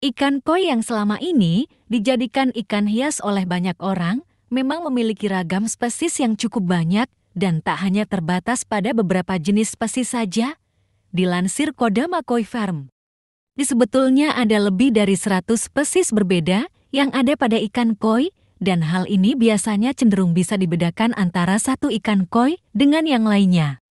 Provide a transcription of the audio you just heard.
Ikan koi yang selama ini dijadikan ikan hias oleh banyak orang memang memiliki ragam spesies yang cukup banyak dan tak hanya terbatas pada beberapa jenis spesies saja, dilansir Kodama Koi Farm. Di sebetulnya ada lebih dari 100 spesies berbeda yang ada pada ikan koi dan hal ini biasanya cenderung bisa dibedakan antara satu ikan koi dengan yang lainnya.